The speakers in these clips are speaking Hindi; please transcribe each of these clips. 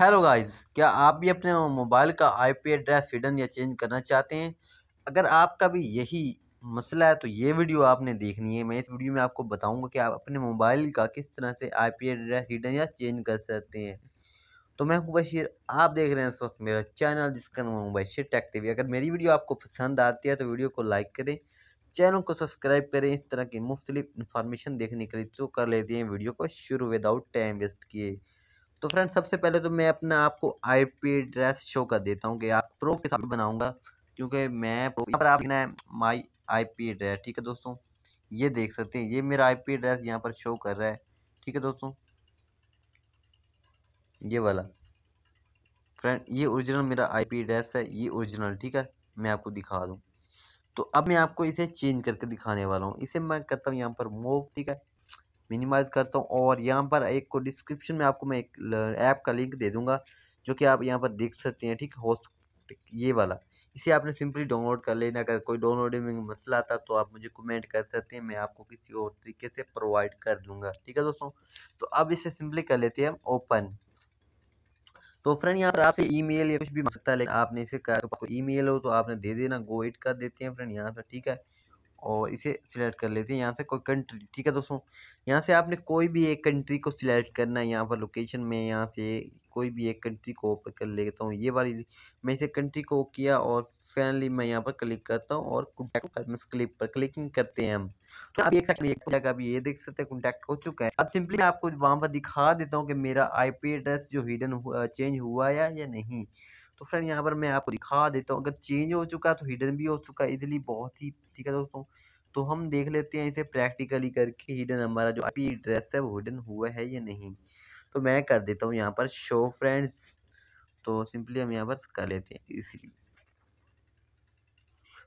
हेलो गाइस क्या आप भी अपने मोबाइल का आईपी एड्रेस हिडन या चेंज करना चाहते हैं अगर आपका भी यही मसला है तो ये वीडियो आपने देखनी है मैं इस वीडियो में आपको बताऊंगा कि आप अपने मोबाइल का किस तरह से आईपी एड्रेस हिडन या चेंज कर सकते हैं तो मैं हूँ बशीर आप देख रहे हैं इस वक्त मेरा चैनल जिसका नाम है बशीर टेक टी अगर मेरी वीडियो आपको पसंद आती है तो वीडियो को लाइक करें चैनल को सब्सक्राइब करें इस तरह की मुख्तलिफ इन्फॉर्मेशन देखने के लिए चो कर लेते हैं वीडियो को शुरू विदाउट टाइम वेस्ट किए तो फ्रेंड सबसे पहले तो मैं अपना आपको आई पी ड्रेस शो कर देता हूँ कि आप प्रूफ के साथ बनाऊँगा क्योंकि मैं यहाँ पर आप लिखना है माई आई पी एड्रेस ठीक है दोस्तों ये देख सकते हैं ये मेरा आई पी एड्रेस यहाँ पर शो कर रहा है ठीक है दोस्तों ये वाला फ्रेंड ये ओरिजिनल मेरा आई पी एड्रेस है ये ओरिजिनल ठीक है मैं आपको दिखा दूँ तो अब मैं आपको इसे चेंज करके दिखाने वाला हूँ इसे मैं करता हूँ यहाँ पर मूव ठीक है मिनिमाइज़ करता हूँ और यहाँ पर एक को डिस्क्रिप्शन में आपको मैं एक ऐप का लिंक दे दूँगा जो कि आप यहाँ पर देख सकते हैं ठीक होस्ट ये वाला इसे आपने सिंपली डाउनलोड कर लेना अगर कोई डाउनलोडिंग में मसला आता तो आप मुझे कमेंट कर सकते हैं मैं आपको किसी और तरीके से प्रोवाइड कर दूंगा ठीक है दोस्तों तो अब इसे सिंपली कर लेते हैं ओपन तो फ्रेंड यहाँ पर आपसे ईमेल या कुछ भी मांगता है लेकिन आपने इसे ई मेल हो तो आपने दे देना गो इट कर देते हैं फ्रेंड यहाँ पर ठीक है और इसे सिलेक्ट कर लेते हैं यहाँ से कोई कंट्री ठीक है दोस्तों यहाँ से आपने कोई भी एक कंट्री को सिलेक्ट करना है यहाँ पर लोकेशन में यहाँ से कोई भी एक कंट्री को ओपन कर लेता हूँ ये वाली मैं इसे कंट्री को किया और फाइनली मैं यहाँ पर क्लिक करता हूँ और कॉन्टैक्ट फार्मेस क्लिक पर क्लिकिंग करते हैं हम तो अभी एक सेकंड अभी ये देख सकते हैं कॉन्टैक्ट हो चुका है अब सिंपली मैं आपको वहाँ पर दिखा देता हूँ कि मेरा आईपी एड्रेस जो हिडन हुआ, चेंज हुआ है या नहीं तो फ्रेंड यहाँ पर मैं आपको दिखा देता हूँ अगर चेंज हो चुका है तो हिडन भी हो चुका है इजिली बहुत ही ठीक है दोस्तों तो हम देख लेते हैं इसे प्रैक्टिकली करके हिडन हमारा जो आई एड्रेस है वो हिडन हुआ है या नहीं तो मैं कर देता हूँ यहाँ पर शो फ्रेंड्स तो सिंपली हम यहाँ पर कर लेते हैं इसलिए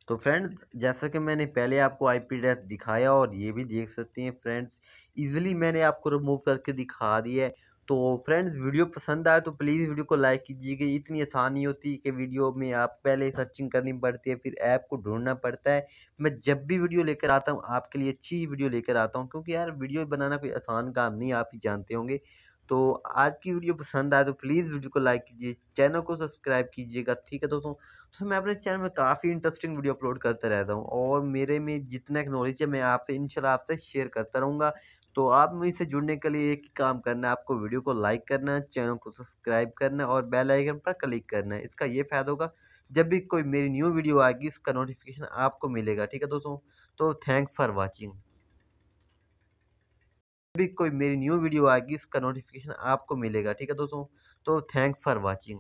तो फ्रेंड्स जैसा कि मैंने पहले आपको आईपी एड्रेस दिखाया और ये भी देख सकते हैं फ्रेंड्स इजिली मैंने आपको रिमूव करके दिखा दिया है तो फ्रेंड्स वीडियो पसंद आए तो प्लीज़ वीडियो को लाइक कीजिएगा इतनी आसानी होती है कि वीडियो में आप पहले सर्चिंग करनी पड़ती है फिर ऐप को ढूंढना पड़ता है मैं जब भी वीडियो लेकर आता हूँ आपके लिए अच्छी वीडियो लेकर आता हूँ क्योंकि यार वीडियो बनाना कोई आसान काम नहीं आप ही जानते होंगे तो आज की वीडियो पसंद आए तो प्लीज़ वीडियो को लाइक कीजिए चैनल को सब्सक्राइब कीजिएगा ठीक है दोस्तों तो मैं अपने चैनल में काफ़ी इंटरेस्टिंग वीडियो अपलोड करता रहता हूँ और मेरे में जितना एक नॉलेज है मैं आपसे इनशाला आपसे शेयर करता रहूँगा तो आप मुझसे जुड़ने के लिए एक ही काम करना है आपको वीडियो को लाइक करना है चैनल को सब्सक्राइब करना है और बेल आइकन पर क्लिक करना है इसका ये फ़ायदा होगा जब भी कोई मेरी न्यू वीडियो आएगी इसका नोटिफिकेशन आपको मिलेगा ठीक है दोस्तों तो थैंक्स फॉर वॉचिंग भी कोई मेरी न्यू वीडियो आएगी इसका नोटिफिकेशन आपको मिलेगा ठीक है दोस्तों तो थैंक्स फॉर वॉचिंग